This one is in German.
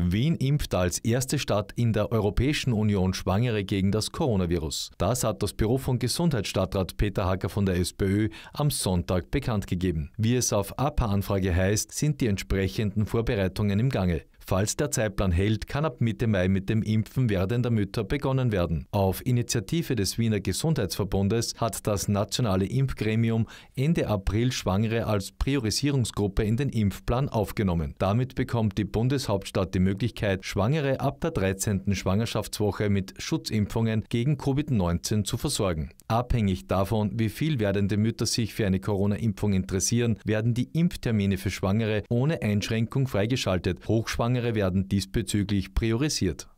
Wien impft als erste Stadt in der Europäischen Union Schwangere gegen das Coronavirus. Das hat das Büro von Gesundheitsstadtrat Peter Hacker von der SPÖ am Sonntag bekannt gegeben. Wie es auf APA-Anfrage heißt, sind die entsprechenden Vorbereitungen im Gange. Falls der Zeitplan hält, kann ab Mitte Mai mit dem Impfen werdender Mütter begonnen werden. Auf Initiative des Wiener Gesundheitsverbundes hat das nationale Impfgremium Ende April Schwangere als Priorisierungsgruppe in den Impfplan aufgenommen. Damit bekommt die Bundeshauptstadt die Möglichkeit, Schwangere ab der 13. Schwangerschaftswoche mit Schutzimpfungen gegen Covid-19 zu versorgen. Abhängig davon, wie viel werdende Mütter sich für eine Corona-Impfung interessieren, werden die Impftermine für Schwangere ohne Einschränkung freigeschaltet. Hochschwangere Längere werden diesbezüglich priorisiert.